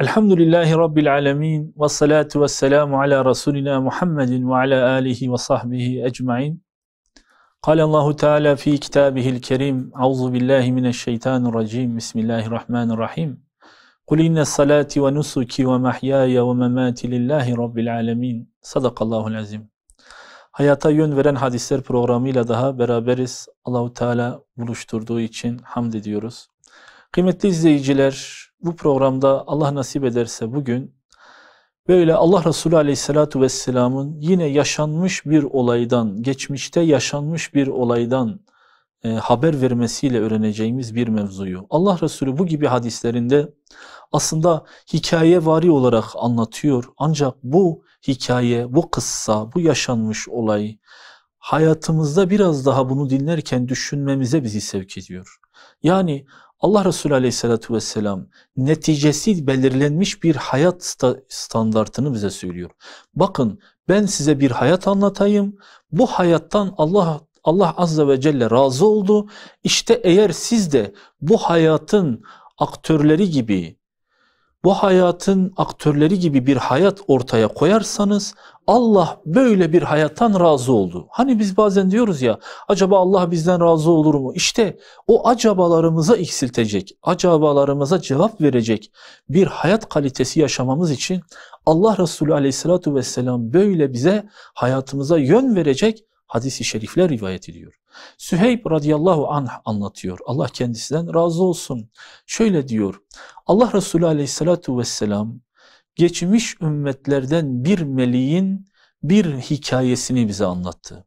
Elhamdülillahi Rabbil alemin ve salatu ve selamu ala Resulina Muhammedin ve ala alihi ve sahbihi ecmain. Kale Allahu Teala fi kitabihil kerim. Auzu billahi mineşşeytanirracim. Bismillahirrahmanirrahim. Kul inne salati ve nusuki ve mahyaya ve memati lillahi rabbil alemin. Sadakallahu azim. Hayata yön veren hadisler programıyla daha beraberiz. Allahu Teala buluşturduğu için hamd ediyoruz. Kıymetli izleyiciler, bu programda Allah nasip ederse bugün böyle Allah Resulü Aleyhisselatü Vesselam'ın yine yaşanmış bir olaydan, geçmişte yaşanmış bir olaydan e, haber vermesiyle öğreneceğimiz bir mevzuyu. Allah Resulü bu gibi hadislerinde aslında hikaye vari olarak anlatıyor. Ancak bu hikaye, bu kıssa, bu yaşanmış olay hayatımızda biraz daha bunu dinlerken düşünmemize bizi sevk ediyor. Yani Allah Resulü Aleyhisselatü vesselam neticesi belirlenmiş bir hayat standartını bize söylüyor. Bakın ben size bir hayat anlatayım. Bu hayattan Allah Allah azze ve celle razı oldu. İşte eğer siz de bu hayatın aktörleri gibi bu hayatın aktörleri gibi bir hayat ortaya koyarsanız Allah böyle bir hayattan razı oldu. Hani biz bazen diyoruz ya acaba Allah bizden razı olur mu? İşte o acabalarımıza eksiltecek, acabalarımıza cevap verecek bir hayat kalitesi yaşamamız için Allah Resulü aleyhissalatu vesselam böyle bize hayatımıza yön verecek hadisi şerifler rivayet ediyor. Süheyb radıyallahu anh anlatıyor. Allah kendisinden razı olsun. Şöyle diyor. Allah Resulü aleyhissalatu vesselam geçmiş ümmetlerden bir meleğin bir hikayesini bize anlattı.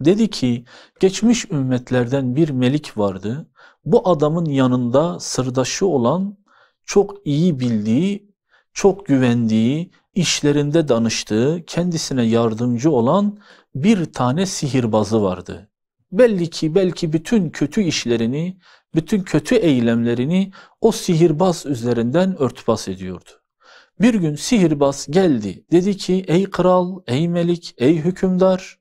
Dedi ki geçmiş ümmetlerden bir melik vardı. Bu adamın yanında sırdaşı olan çok iyi bildiği, çok güvendiği, işlerinde danıştığı, kendisine yardımcı olan bir tane sihirbazı vardı. Belli ki belki bütün kötü işlerini, bütün kötü eylemlerini o sihirbaz üzerinden örtbas ediyordu. Bir gün sihirbaz geldi. Dedi ki ey kral, ey melik, ey hükümdar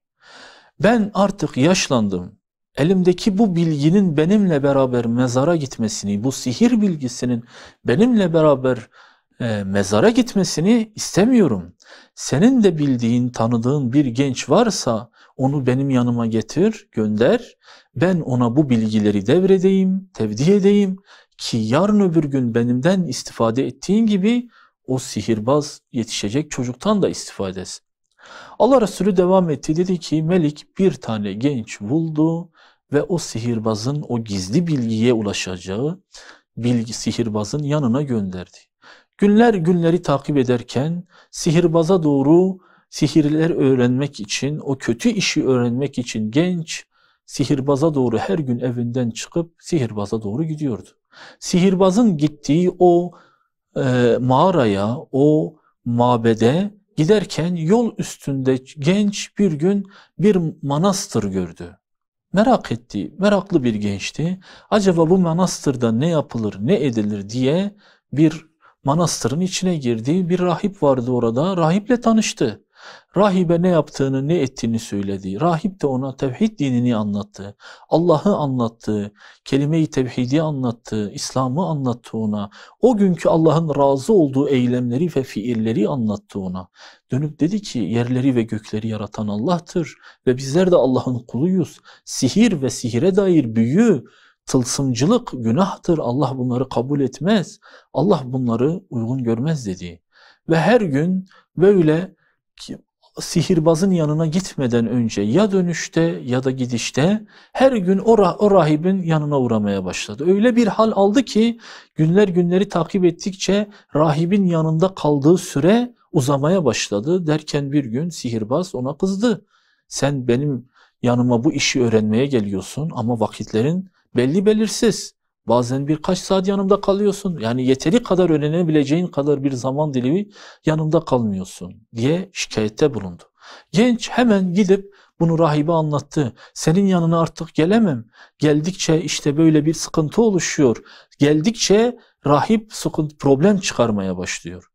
ben artık yaşlandım. Elimdeki bu bilginin benimle beraber mezara gitmesini, bu sihir bilgisinin benimle beraber e, mezara gitmesini istemiyorum. Senin de bildiğin, tanıdığın bir genç varsa onu benim yanıma getir, gönder. Ben ona bu bilgileri devredeyim, tevdi edeyim ki yarın öbür gün benimden istifade ettiğin gibi o sihirbaz yetişecek çocuktan da istifade etsin. Allah Resulü devam etti dedi ki Melik bir tane genç buldu ve o sihirbazın o gizli bilgiye ulaşacağı bilgi sihirbazın yanına gönderdi. Günler günleri takip ederken sihirbaza doğru sihirler öğrenmek için, o kötü işi öğrenmek için genç sihirbaza doğru her gün evinden çıkıp sihirbaza doğru gidiyordu. Sihirbazın gittiği o e, mağaraya, o mabede giderken yol üstünde genç bir gün bir manastır gördü. Merak etti, meraklı bir gençti. Acaba bu manastırda ne yapılır, ne edilir diye bir manastırın içine girdi. Bir rahip vardı orada. Rahiple tanıştı. Rahibe ne yaptığını, ne ettiğini söyledi. Rahip de ona tevhid dinini anlattı. Allah'ı anlattı. Kelime-i tevhidi anlattı. İslam'ı anlattı ona. O günkü Allah'ın razı olduğu eylemleri ve fiilleri anlattı ona. Dönüp dedi ki yerleri ve gökleri yaratan Allah'tır ve bizler de Allah'ın kuluyuz. Sihir ve sihire dair büyü Tılsımcılık günahtır. Allah bunları kabul etmez. Allah bunları uygun görmez dedi. Ve her gün böyle sihirbazın yanına gitmeden önce ya dönüşte ya da gidişte her gün o, rah o rahibin yanına uğramaya başladı. Öyle bir hal aldı ki günler günleri takip ettikçe rahibin yanında kaldığı süre uzamaya başladı. Derken bir gün sihirbaz ona kızdı. Sen benim yanıma bu işi öğrenmeye geliyorsun ama vakitlerin belli belirsiz. Bazen birkaç saat yanımda kalıyorsun. Yani yeteri kadar öğrenebileceğin kadar bir zaman dilimi yanımda kalmıyorsun diye şikayette bulundu. Genç hemen gidip bunu rahibe anlattı. Senin yanına artık gelemem. Geldikçe işte böyle bir sıkıntı oluşuyor. Geldikçe rahip sıkıntı problem çıkarmaya başlıyor.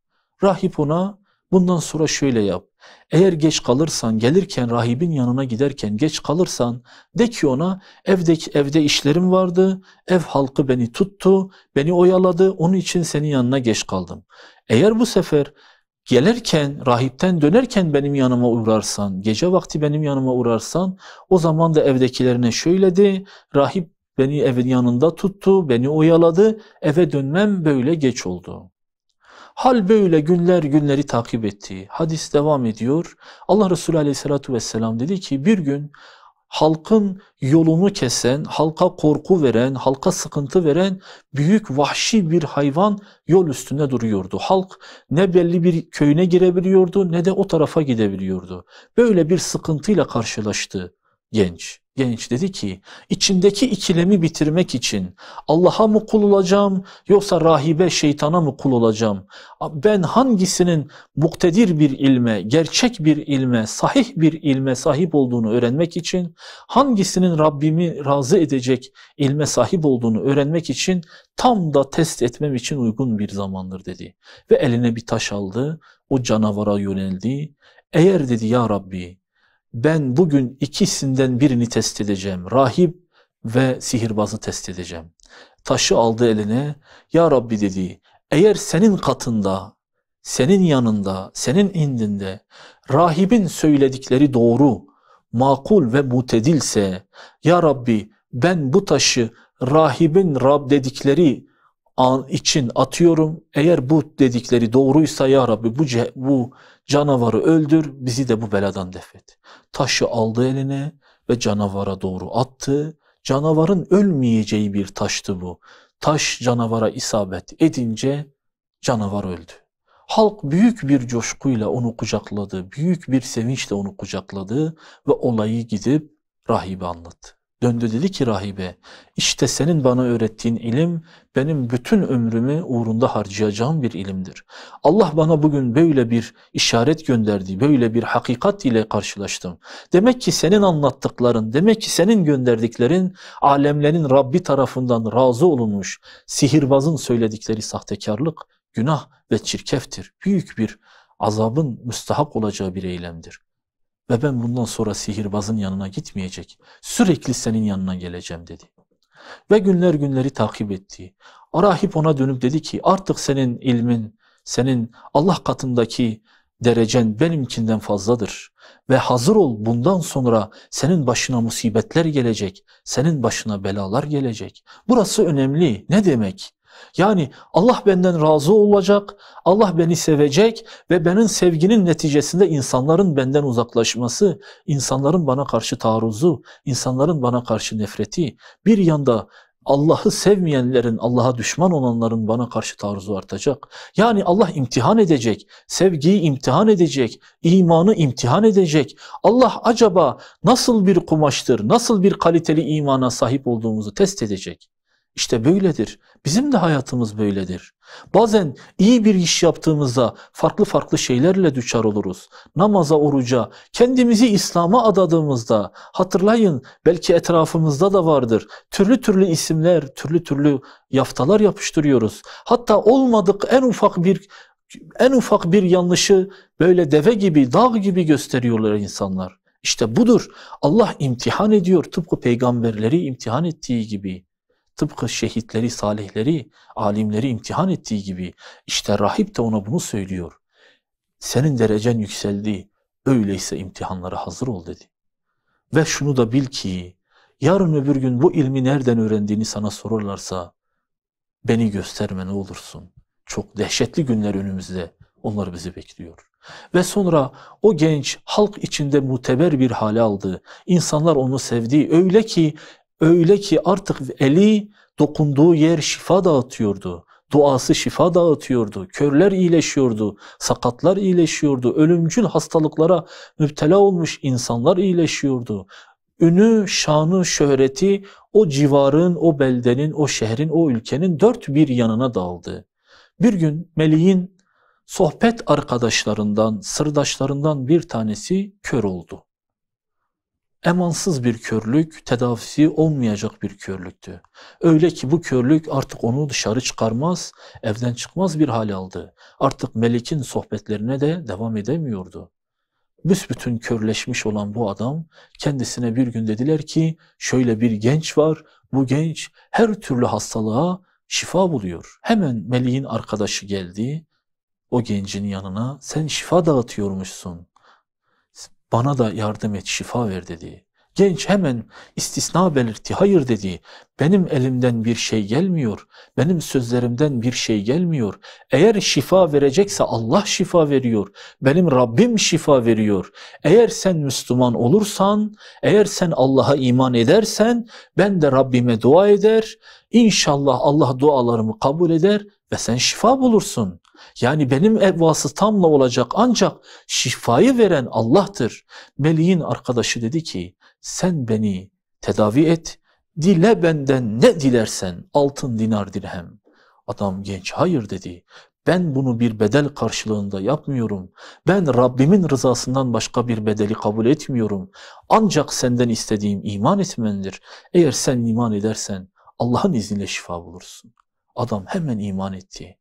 Rahip ona Bundan sonra şöyle yap. Eğer geç kalırsan, gelirken rahibin yanına giderken geç kalırsan de ki ona evdeki evde işlerim vardı, ev halkı beni tuttu, beni oyaladı, onun için senin yanına geç kaldım. Eğer bu sefer gelirken, rahipten dönerken benim yanıma uğrarsan, gece vakti benim yanıma uğrarsan o zaman da evdekilerine şöyle de, rahip beni evin yanında tuttu, beni oyaladı, eve dönmem böyle geç oldu.'' Hal böyle günler günleri takip etti. Hadis devam ediyor. Allah Resulü aleyhissalatu vesselam dedi ki bir gün halkın yolunu kesen, halka korku veren, halka sıkıntı veren büyük vahşi bir hayvan yol üstünde duruyordu. Halk ne belli bir köyüne girebiliyordu ne de o tarafa gidebiliyordu. Böyle bir sıkıntıyla karşılaştı genç. Genç dedi ki içindeki ikilemi bitirmek için Allah'a mı kul olacağım yoksa rahibe şeytana mı kul olacağım? Ben hangisinin muktedir bir ilme, gerçek bir ilme, sahih bir ilme sahip olduğunu öğrenmek için hangisinin Rabbimi razı edecek ilme sahip olduğunu öğrenmek için tam da test etmem için uygun bir zamandır dedi. Ve eline bir taş aldı, o canavara yöneldi. Eğer dedi ya Rabbi ben bugün ikisinden birini test edeceğim. Rahip ve sihirbazı test edeceğim. Taşı aldı eline. Ya Rabbi dedi eğer senin katında, senin yanında, senin indinde rahibin söyledikleri doğru, makul ve mutedilse ya Rabbi ben bu taşı rahibin Rab dedikleri an için atıyorum. Eğer bu dedikleri doğruysa ya Rabbi bu, bu canavarı öldür, bizi de bu beladan defet. Taşı aldı eline ve canavara doğru attı. Canavarın ölmeyeceği bir taştı bu. Taş canavara isabet edince canavar öldü. Halk büyük bir coşkuyla onu kucakladı, büyük bir sevinçle onu kucakladı ve olayı gidip rahibe anlattı. Döndü dedi ki rahibe, işte senin bana öğrettiğin ilim benim bütün ömrümü uğrunda harcayacağım bir ilimdir. Allah bana bugün böyle bir işaret gönderdi, böyle bir hakikat ile karşılaştım. Demek ki senin anlattıkların, demek ki senin gönderdiklerin alemlerin Rabbi tarafından razı olunmuş. Sihirbazın söyledikleri sahtekarlık, günah ve çirkeftir. Büyük bir azabın müstahak olacağı bir eylemdir ve ben bundan sonra sihirbazın yanına gitmeyecek, sürekli senin yanına geleceğim dedi. Ve günler günleri takip etti. Arahip ona dönüp dedi ki artık senin ilmin, senin Allah katındaki derecen benimkinden fazladır. Ve hazır ol bundan sonra senin başına musibetler gelecek, senin başına belalar gelecek. Burası önemli. Ne demek? Yani Allah benden razı olacak, Allah beni sevecek ve benim sevginin neticesinde insanların benden uzaklaşması, insanların bana karşı taarruzu, insanların bana karşı nefreti, bir yanda Allah'ı sevmeyenlerin, Allah'a düşman olanların bana karşı taarruzu artacak. Yani Allah imtihan edecek, sevgiyi imtihan edecek, imanı imtihan edecek. Allah acaba nasıl bir kumaştır, nasıl bir kaliteli imana sahip olduğumuzu test edecek. İşte böyledir. Bizim de hayatımız böyledir. Bazen iyi bir iş yaptığımızda farklı farklı şeylerle düçar oluruz. Namaza, oruca, kendimizi İslam'a adadığımızda hatırlayın belki etrafımızda da vardır. Türlü türlü isimler, türlü türlü yaftalar yapıştırıyoruz. Hatta olmadık en ufak bir en ufak bir yanlışı böyle deve gibi, dağ gibi gösteriyorlar insanlar. İşte budur. Allah imtihan ediyor tıpkı peygamberleri imtihan ettiği gibi. Tıpkı şehitleri, salihleri, alimleri imtihan ettiği gibi işte rahip de ona bunu söylüyor. Senin derecen yükseldi, öyleyse imtihanlara hazır ol dedi. Ve şunu da bil ki yarın öbür gün bu ilmi nereden öğrendiğini sana sorarlarsa beni gösterme ne olursun. Çok dehşetli günler önümüzde onlar bizi bekliyor. Ve sonra o genç halk içinde muteber bir hale aldı. İnsanlar onu sevdi. Öyle ki Öyle ki artık eli dokunduğu yer şifa dağıtıyordu. Duası şifa dağıtıyordu. Körler iyileşiyordu. Sakatlar iyileşiyordu. Ölümcül hastalıklara müptela olmuş insanlar iyileşiyordu. Ünü, şanı, şöhreti o civarın, o beldenin, o şehrin, o ülkenin dört bir yanına dağıldı. Bir gün Meli'nin sohbet arkadaşlarından, sırdaşlarından bir tanesi kör oldu emansız bir körlük, tedavisi olmayacak bir körlüktü. Öyle ki bu körlük artık onu dışarı çıkarmaz, evden çıkmaz bir hal aldı. Artık Melik'in sohbetlerine de devam edemiyordu. Büsbütün körleşmiş olan bu adam kendisine bir gün dediler ki şöyle bir genç var, bu genç her türlü hastalığa şifa buluyor. Hemen Melik'in arkadaşı geldi, o gencin yanına sen şifa dağıtıyormuşsun bana da yardım et, şifa ver dediği, genç hemen istisna belirtti, hayır dediği, benim elimden bir şey gelmiyor, benim sözlerimden bir şey gelmiyor, eğer şifa verecekse Allah şifa veriyor, benim Rabbim şifa veriyor, eğer sen Müslüman olursan, eğer sen Allah'a iman edersen, ben de Rabbime dua eder, İnşallah Allah dualarımı kabul eder ve sen şifa bulursun. Yani benim vasıtamla olacak ancak şifayı veren Allah'tır. Meleğin arkadaşı dedi ki sen beni tedavi et, dile benden ne dilersen altın dinar dirhem. Adam genç hayır dedi. Ben bunu bir bedel karşılığında yapmıyorum. Ben Rabbimin rızasından başka bir bedeli kabul etmiyorum. Ancak senden istediğim iman etmendir. Eğer sen iman edersen Allah'ın izniyle şifa bulursun. Adam hemen iman etti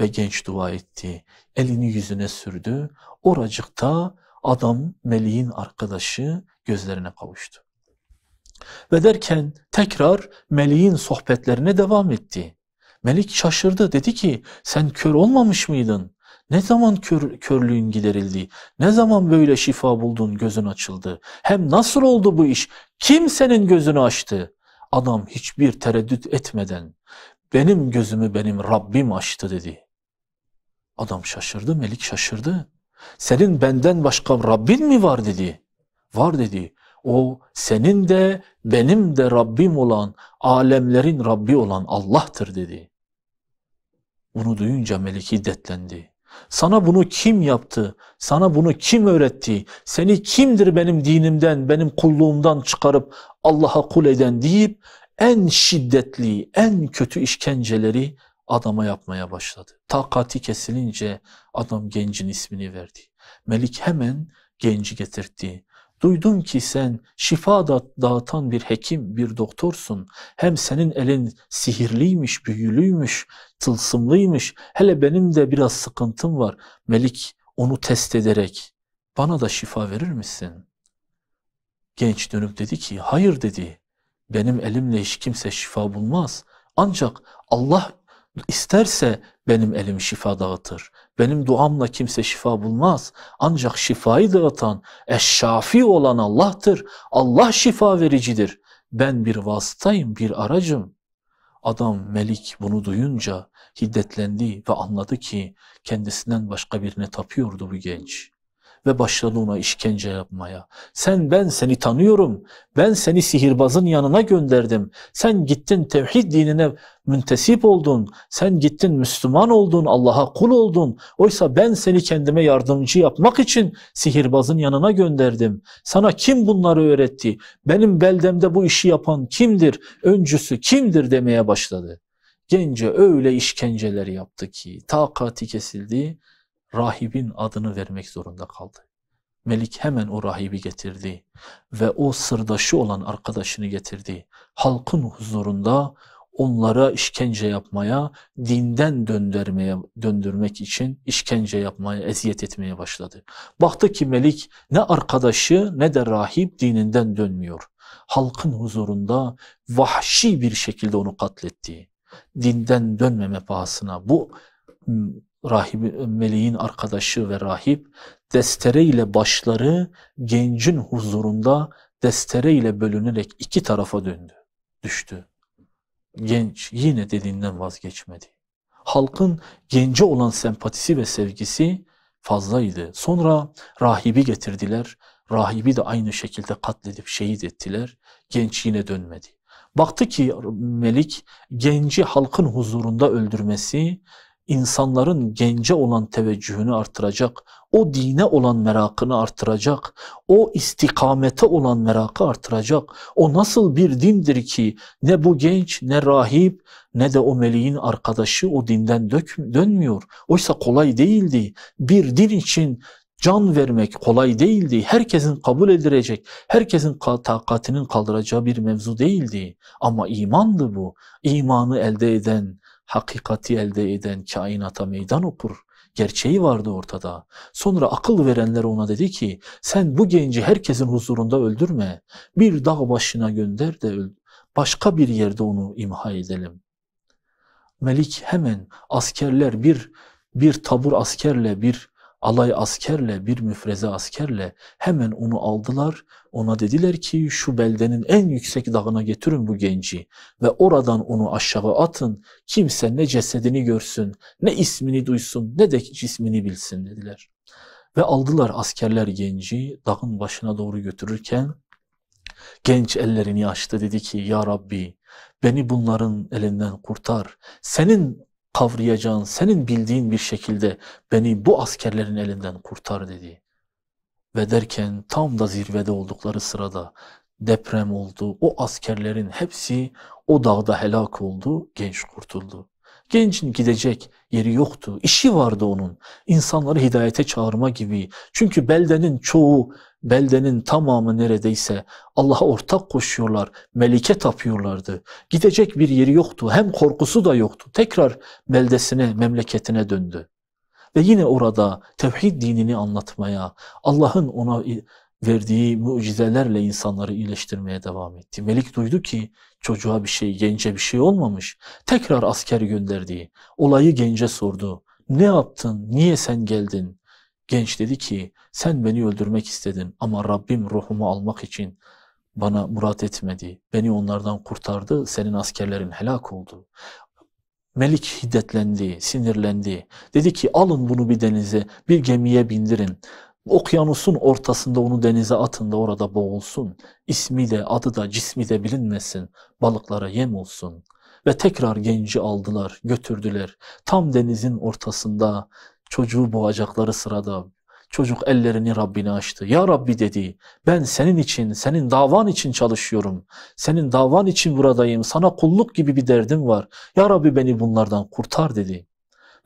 ve genç dua etti. Elini yüzüne sürdü. Oracıkta adam meleğin arkadaşı gözlerine kavuştu. Ve derken tekrar meleğin sohbetlerine devam etti. Melik şaşırdı dedi ki sen kör olmamış mıydın? Ne zaman kör, körlüğün giderildi? Ne zaman böyle şifa buldun gözün açıldı? Hem nasıl oldu bu iş? Kim senin gözünü açtı? Adam hiçbir tereddüt etmeden benim gözümü benim Rabbim açtı dedi. Adam şaşırdı, Melik şaşırdı. Senin benden başka Rabbin mi var dedi. Var dedi. O senin de benim de Rabbim olan, alemlerin Rabbi olan Allah'tır dedi. Bunu duyunca Melik hiddetlendi. Sana bunu kim yaptı? Sana bunu kim öğretti? Seni kimdir benim dinimden, benim kulluğumdan çıkarıp Allah'a kul eden deyip en şiddetli, en kötü işkenceleri adama yapmaya başladı. Takati kesilince adam gencin ismini verdi. Melik hemen genci getirdi. Duydum ki sen şifa dağıtan bir hekim, bir doktorsun. Hem senin elin sihirliymiş, büyülüymüş, tılsımlıymış. Hele benim de biraz sıkıntım var. Melik onu test ederek bana da şifa verir misin? Genç dönüp dedi ki hayır dedi. Benim elimle hiç kimse şifa bulmaz. Ancak Allah İsterse benim elim şifa dağıtır. Benim duamla kimse şifa bulmaz. Ancak şifayı dağıtan eşşafi olan Allah'tır. Allah şifa vericidir. Ben bir vasıtayım, bir aracım. Adam Melik bunu duyunca hiddetlendi ve anladı ki kendisinden başka birine tapıyordu bu genç ve başladı ona işkence yapmaya. Sen ben seni tanıyorum. Ben seni sihirbazın yanına gönderdim. Sen gittin tevhid dinine müntesip oldun. Sen gittin Müslüman oldun. Allah'a kul oldun. Oysa ben seni kendime yardımcı yapmak için sihirbazın yanına gönderdim. Sana kim bunları öğretti? Benim beldemde bu işi yapan kimdir? Öncüsü kimdir demeye başladı. Gence öyle işkenceler yaptı ki takati kesildi rahibin adını vermek zorunda kaldı. Melik hemen o rahibi getirdi ve o sırdaşı olan arkadaşını getirdi. Halkın huzurunda onlara işkence yapmaya, dinden döndürmeye, döndürmek için işkence yapmaya, eziyet etmeye başladı. Baktı ki Melik ne arkadaşı ne de rahip dininden dönmüyor. Halkın huzurunda vahşi bir şekilde onu katletti. Dinden dönmeme pahasına bu rahip meleğin arkadaşı ve rahip destereyle başları gencin huzurunda destereyle bölünerek iki tarafa döndü, düştü. Genç yine dediğinden vazgeçmedi. Halkın gence olan sempatisi ve sevgisi fazlaydı. Sonra rahibi getirdiler. Rahibi de aynı şekilde katledip şehit ettiler. Genç yine dönmedi. Baktı ki Melik genci halkın huzurunda öldürmesi insanların gence olan teveccühünü artıracak, o dine olan merakını artıracak, o istikamete olan merakı artıracak. O nasıl bir dindir ki ne bu genç ne rahip ne de o meleğin arkadaşı o dinden dök, dönmüyor. Oysa kolay değildi. Bir din için can vermek kolay değildi. Herkesin kabul edilecek, herkesin takatinin kaldıracağı bir mevzu değildi. Ama imandı bu. İmanı elde eden, hakikati elde eden kainata meydan okur. Gerçeği vardı ortada. Sonra akıl verenler ona dedi ki sen bu genci herkesin huzurunda öldürme. Bir dağ başına gönder de başka bir yerde onu imha edelim. Melik hemen askerler bir bir tabur askerle bir alay askerle, bir müfreze askerle hemen onu aldılar. Ona dediler ki şu beldenin en yüksek dağına getirin bu genci ve oradan onu aşağı atın. Kimse ne cesedini görsün, ne ismini duysun, ne de cismini bilsin dediler. Ve aldılar askerler genci dağın başına doğru götürürken genç ellerini açtı dedi ki ya Rabbi beni bunların elinden kurtar. Senin kavrayacağın, senin bildiğin bir şekilde beni bu askerlerin elinden kurtar dedi. Ve derken tam da zirvede oldukları sırada deprem oldu. O askerlerin hepsi o dağda helak oldu, genç kurtuldu. Gencin gidecek yeri yoktu, işi vardı onun. İnsanları hidayete çağırma gibi. Çünkü beldenin çoğu Beldenin tamamı neredeyse Allah'a ortak koşuyorlar, melike tapıyorlardı. Gidecek bir yeri yoktu, hem korkusu da yoktu. Tekrar beldesine, memleketine döndü. Ve yine orada tevhid dinini anlatmaya, Allah'ın ona verdiği mucizelerle insanları iyileştirmeye devam etti. Melik duydu ki çocuğa bir şey, gence bir şey olmamış. Tekrar asker gönderdi. Olayı gence sordu. Ne yaptın? Niye sen geldin? Genç dedi ki sen beni öldürmek istedin ama Rabbim ruhumu almak için bana murat etmedi. Beni onlardan kurtardı. Senin askerlerin helak oldu. Melik hiddetlendi, sinirlendi. Dedi ki alın bunu bir denize, bir gemiye bindirin. Okyanusun ortasında onu denize atın da orada boğulsun. İsmi de, adı da, cismi de bilinmesin. Balıklara yem olsun. Ve tekrar genci aldılar, götürdüler. Tam denizin ortasında Çocuğu boğacakları sırada çocuk ellerini Rabbine açtı. Ya Rabbi dedi ben senin için, senin davan için çalışıyorum. Senin davan için buradayım. Sana kulluk gibi bir derdim var. Ya Rabbi beni bunlardan kurtar dedi.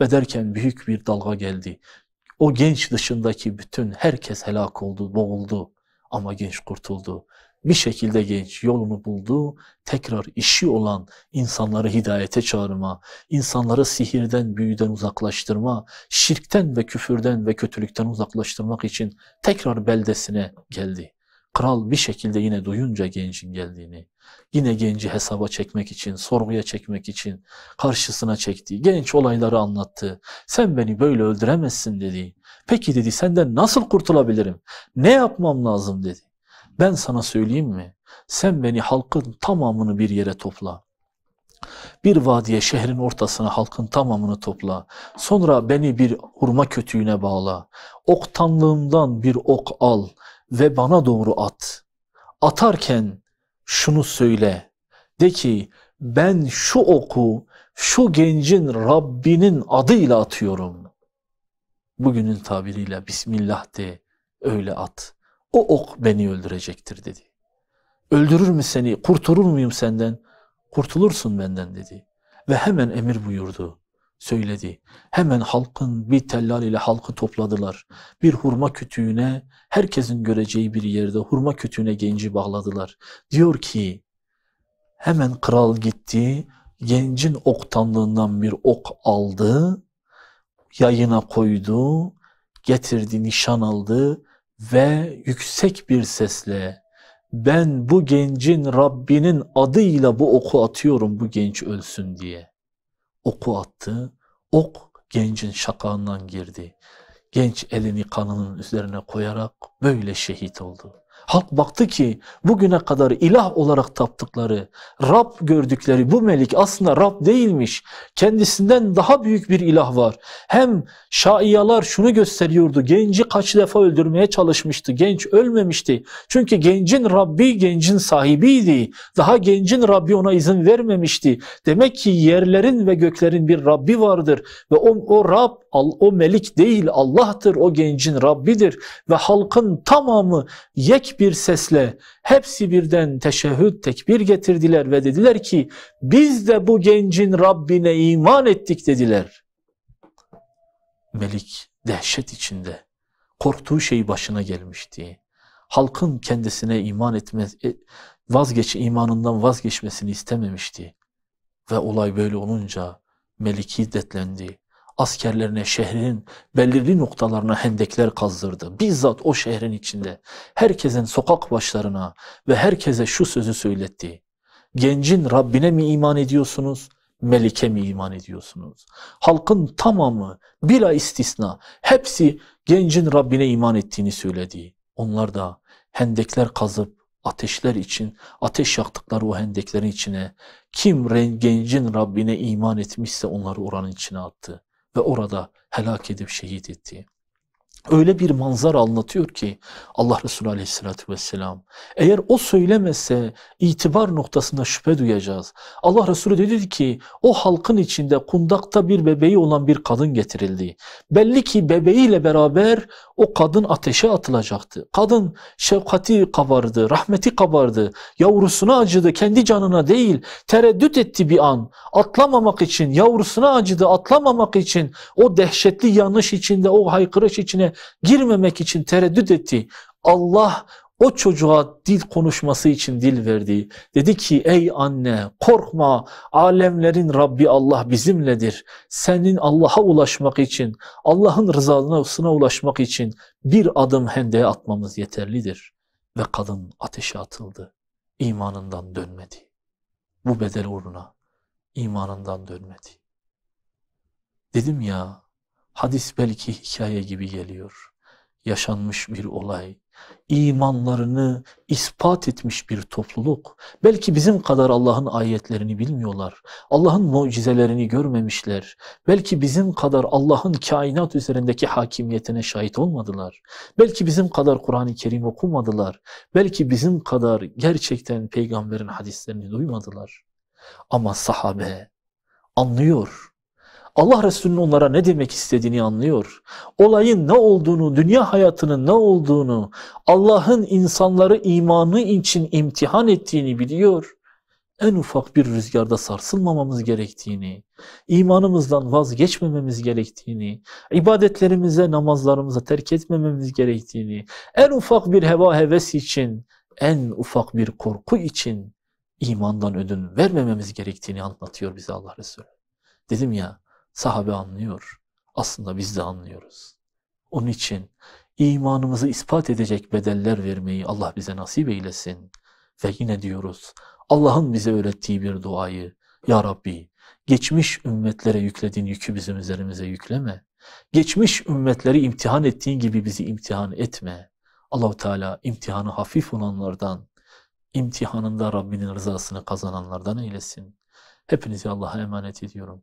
Ve derken büyük bir dalga geldi. O genç dışındaki bütün herkes helak oldu, boğuldu. Ama genç kurtuldu bir şekilde genç yolunu buldu, tekrar işi olan insanları hidayete çağırma, insanları sihirden, büyüden uzaklaştırma, şirkten ve küfürden ve kötülükten uzaklaştırmak için tekrar beldesine geldi. Kral bir şekilde yine duyunca gencin geldiğini, yine genci hesaba çekmek için, sorguya çekmek için karşısına çekti. Genç olayları anlattı. Sen beni böyle öldüremezsin dedi. Peki dedi senden nasıl kurtulabilirim? Ne yapmam lazım dedi. Ben sana söyleyeyim mi? Sen beni halkın tamamını bir yere topla. Bir vadiye şehrin ortasına halkın tamamını topla. Sonra beni bir hurma kötüğüne bağla. Oktanlığımdan bir ok al ve bana doğru at. Atarken şunu söyle. De ki ben şu oku şu gencin Rabbinin adıyla atıyorum. Bugünün tabiriyle Bismillah de öyle at. O ok beni öldürecektir dedi. Öldürür mü seni? Kurtulur muyum senden? Kurtulursun benden dedi. Ve hemen emir buyurdu. Söyledi. Hemen halkın bir tellal ile halkı topladılar. Bir hurma kütüğüne herkesin göreceği bir yerde hurma kütüğüne genci bağladılar. Diyor ki hemen kral gitti. Gencin oktanlığından bir ok aldı. Yayına koydu. Getirdi nişan aldı ve yüksek bir sesle ben bu gencin Rabbinin adıyla bu oku atıyorum bu genç ölsün diye. Oku attı, ok gencin şakağından girdi. Genç elini kanının üzerine koyarak böyle şehit oldu. Halk baktı ki bugüne kadar ilah olarak taptıkları, Rab gördükleri bu melik aslında Rab değilmiş. Kendisinden daha büyük bir ilah var. Hem şaiyalar şunu gösteriyordu. Genci kaç defa öldürmeye çalışmıştı. Genç ölmemişti. Çünkü gencin Rabbi gencin sahibiydi. Daha gencin Rabbi ona izin vermemişti. Demek ki yerlerin ve göklerin bir Rabbi vardır. Ve o, o Rab, o melik değil Allah'tır. O gencin Rabbidir. Ve halkın tamamı yek bir sesle hepsi birden teşehhüd tekbir getirdiler ve dediler ki biz de bu gencin Rabbine iman ettik dediler. Melik dehşet içinde korktuğu şey başına gelmişti. Halkın kendisine iman etmez, e, vazgeç, imanından vazgeçmesini istememişti. Ve olay böyle olunca Melik hiddetlendi askerlerine şehrin belirli noktalarına hendekler kazdırdı. Bizzat o şehrin içinde herkesin sokak başlarına ve herkese şu sözü söyletti. Gencin Rabbine mi iman ediyorsunuz? Melike mi iman ediyorsunuz? Halkın tamamı bila istisna hepsi gencin Rabbine iman ettiğini söyledi. Onlar da hendekler kazıp ateşler için, ateş yaktıkları o hendeklerin içine kim gencin Rabbine iman etmişse onları oranın içine attı ve orada helak edip şehit etti öyle bir manzara anlatıyor ki Allah Resulü aleyhissalatü vesselam eğer o söylemese itibar noktasında şüphe duyacağız. Allah Resulü dedi ki o halkın içinde kundakta bir bebeği olan bir kadın getirildi. Belli ki bebeğiyle beraber o kadın ateşe atılacaktı. Kadın şefkati kabardı, rahmeti kabardı, yavrusuna acıdı, kendi canına değil tereddüt etti bir an. Atlamamak için, yavrusuna acıdı, atlamamak için o dehşetli yanlış içinde, o haykırış içine girmemek için tereddüt etti. Allah o çocuğa dil konuşması için dil verdi. Dedi ki ey anne korkma alemlerin Rabbi Allah bizimledir. Senin Allah'a ulaşmak için, Allah'ın rızasına ulaşmak için bir adım hendeye atmamız yeterlidir. Ve kadın ateşe atıldı. İmanından dönmedi. Bu bedel uğruna imanından dönmedi. Dedim ya Hadis belki hikaye gibi geliyor. Yaşanmış bir olay. imanlarını ispat etmiş bir topluluk. Belki bizim kadar Allah'ın ayetlerini bilmiyorlar. Allah'ın mucizelerini görmemişler. Belki bizim kadar Allah'ın kainat üzerindeki hakimiyetine şahit olmadılar. Belki bizim kadar Kur'an-ı Kerim okumadılar. Belki bizim kadar gerçekten peygamberin hadislerini duymadılar. Ama sahabe anlıyor Allah Resulü'nün onlara ne demek istediğini anlıyor. Olayın ne olduğunu, dünya hayatının ne olduğunu, Allah'ın insanları imanı için imtihan ettiğini biliyor. En ufak bir rüzgarda sarsılmamamız gerektiğini, imanımızdan vazgeçmememiz gerektiğini, ibadetlerimize, namazlarımıza terk etmememiz gerektiğini, en ufak bir heva heves için, en ufak bir korku için imandan ödün vermememiz gerektiğini anlatıyor bize Allah Resulü. Dedim ya Sahabe anlıyor. Aslında biz de anlıyoruz. Onun için imanımızı ispat edecek bedeller vermeyi Allah bize nasip eylesin. Ve yine diyoruz Allah'ın bize öğrettiği bir duayı Ya Rabbi geçmiş ümmetlere yüklediğin yükü bizim üzerimize yükleme. Geçmiş ümmetleri imtihan ettiğin gibi bizi imtihan etme. Allahu Teala imtihanı hafif olanlardan, imtihanında Rabbinin rızasını kazananlardan eylesin. Hepinizi Allah'a emanet ediyorum.